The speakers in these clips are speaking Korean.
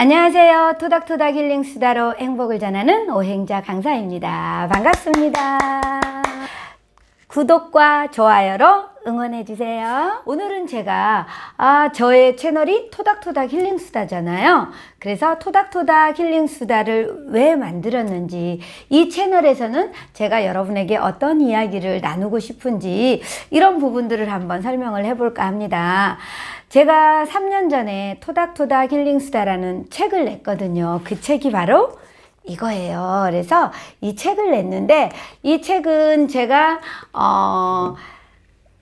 안녕하세요. 토닥토닥 힐링 수다로 행복을 전하는 오행자 강사입니다. 반갑습니다. 구독과 좋아요로 응원해주세요. 오늘은 제가 아 저의 채널이 토닥토닥 힐링수다잖아요. 그래서 토닥토닥 힐링수다를 왜 만들었는지 이 채널에서는 제가 여러분에게 어떤 이야기를 나누고 싶은지 이런 부분들을 한번 설명을 해볼까 합니다. 제가 3년 전에 토닥토닥 힐링수다라는 책을 냈거든요. 그 책이 바로 이거예요. 그래서 이 책을 냈는데 이 책은 제가 어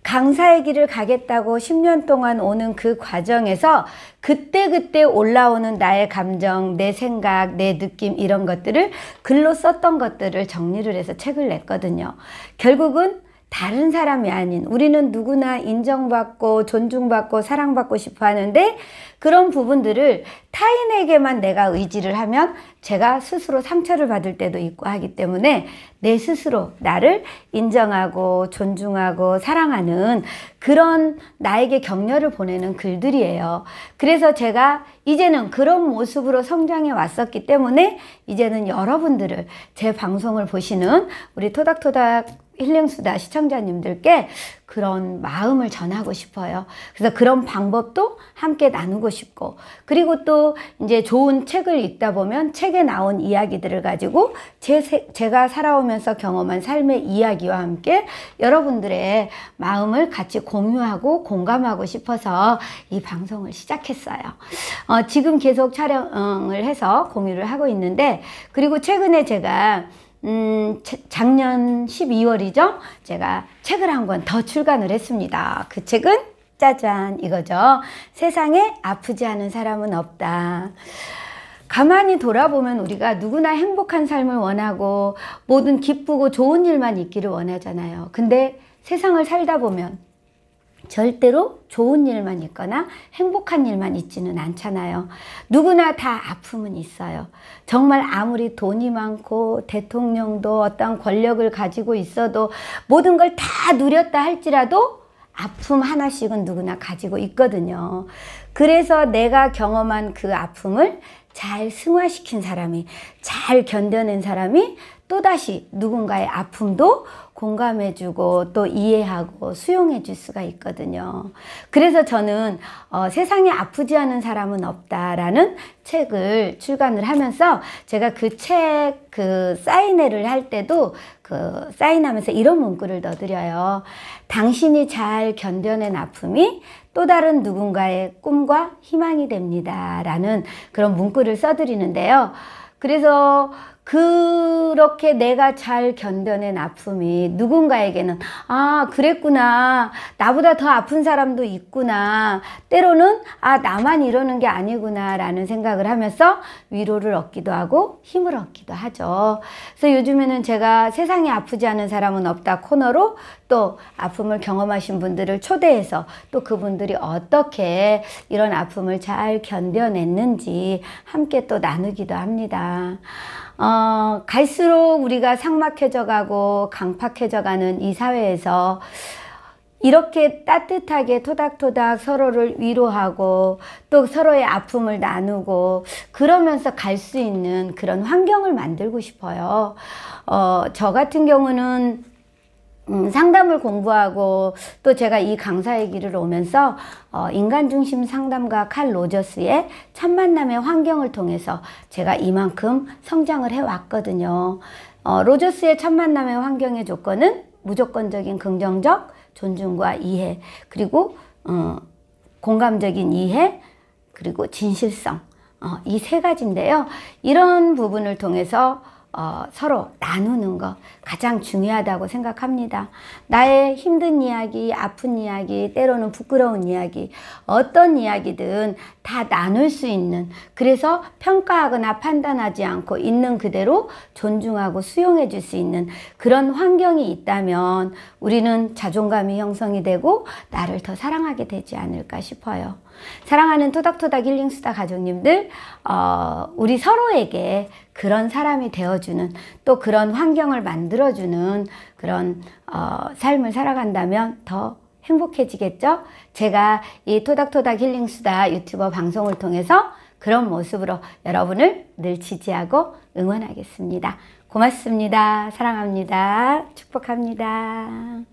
강사의 길을 가겠다고 10년 동안 오는 그 과정에서 그때그때 올라오는 나의 감정, 내 생각, 내 느낌 이런 것들을 글로 썼던 것들을 정리를 해서 책을 냈거든요. 결국은 다른 사람이 아닌 우리는 누구나 인정받고 존중받고 사랑받고 싶어 하는데 그런 부분들을 타인에게만 내가 의지를 하면 제가 스스로 상처를 받을 때도 있고 하기 때문에 내 스스로 나를 인정하고 존중하고 사랑하는 그런 나에게 격려를 보내는 글들이에요. 그래서 제가 이제는 그런 모습으로 성장해 왔었기 때문에 이제는 여러분들을 제 방송을 보시는 우리 토닥토닥 힐링수다 시청자님들께 그런 마음을 전하고 싶어요. 그래서 그런 방법도 함께 나누고 싶고, 그리고 또 이제 좋은 책을 읽다 보면 책에 나온 이야기들을 가지고 제, 제가 살아오면서 경험한 삶의 이야기와 함께 여러분들의 마음을 같이 공유하고 공감하고 싶어서 이 방송을 시작했어요. 어, 지금 계속 촬영을 해서 공유를 하고 있는데, 그리고 최근에 제가 음, 작년 12월이죠. 제가 책을 한 권 더 출간을 했습니다. 그 책은 짜잔 이거죠. 세상에 아프지 않은 사람은 없다. 가만히 돌아보면 우리가 누구나 행복한 삶을 원하고 모든 기쁘고 좋은 일만 있기를 원하잖아요. 근데 세상을 살다 보면 절대로 좋은 일만 있거나 행복한 일만 있지는 않잖아요. 누구나 다 아픔은 있어요. 정말 아무리 돈이 많고 대통령도 어떤 권력을 가지고 있어도 모든 걸 다 누렸다 할지라도 아픔 하나씩은 누구나 가지고 있거든요. 그래서 내가 경험한 그 아픔을 잘 승화시킨 사람이, 잘 견뎌낸 사람이 또다시 누군가의 아픔도 공감해주고 또 이해하고 수용해줄 수가 있거든요. 그래서 저는 어, 세상에 아프지 않은 사람은 없다라는 책을 출간을 하면서 제가 그 책그 그 사인회를 할 때도 그 사인하면서 이런 문구를 넣어드려요. 당신이 잘 견뎌낸 아픔이 또 다른 누군가의 꿈과 희망이 됩니다. 라는 그런 문구를 써드리는데요. 그래서 그렇게 내가 잘 견뎌낸 아픔이 누군가에게는 아 그랬구나 나보다 더 아픈 사람도 있구나 때로는 아 나만 이러는 게 아니구나 라는 생각을 하면서 위로를 얻기도 하고 힘을 얻기도 하죠 그래서 요즘에는 제가 세상에 아프지 않은 사람은 없다 코너로 또 아픔을 경험하신 분들을 초대해서 또 그분들이 어떻게 이런 아픔을 잘 견뎌냈는지 함께 또 나누기도 합니다. 어, 갈수록 우리가 상막해져 가고 강팍해져 가는 이 사회에서 이렇게 따뜻하게 토닥토닥 서로를 위로하고 또 서로의 아픔을 나누고 그러면서 갈 수 있는 그런 환경을 만들고 싶어요. 어, 저 같은 경우는 음, 상담을 공부하고 또 제가 이 강사의 길을 오면서 어, 인간중심 상담가 칼 로저스의 첫 만남의 환경을 통해서 제가 이만큼 성장을 해왔거든요. 어, 로저스의 참 만남의 환경의 조건은 무조건적인 긍정적 존중과 이해 그리고 어, 공감적인 이해 그리고 진실성 어, 이 세 가지인데요. 이런 부분을 통해서 어, 서로 나누는 거 가장 중요하다고 생각합니다. 나의 힘든 이야기, 아픈 이야기, 때로는 부끄러운 이야기, 어떤 이야기든 다 나눌 수 있는 그래서 평가하거나 판단하지 않고 있는 그대로 존중하고 수용해 줄 수 있는 그런 환경이 있다면 우리는 자존감이 형성이 되고 나를 더 사랑하게 되지 않을까 싶어요. 사랑하는 토닥토닥 힐링수다 가족님들 어, 우리 서로에게 그런 사람이 되어 되어주는 또 그런 환경을 만들어주는 그런 어, 삶을 살아간다면 더 행복해지겠죠? 제가 이 토닥토닥 힐링수다 유튜버 방송을 통해서 그런 모습으로 여러분을 늘 지지하고 응원하겠습니다. 고맙습니다. 사랑합니다. 축복합니다.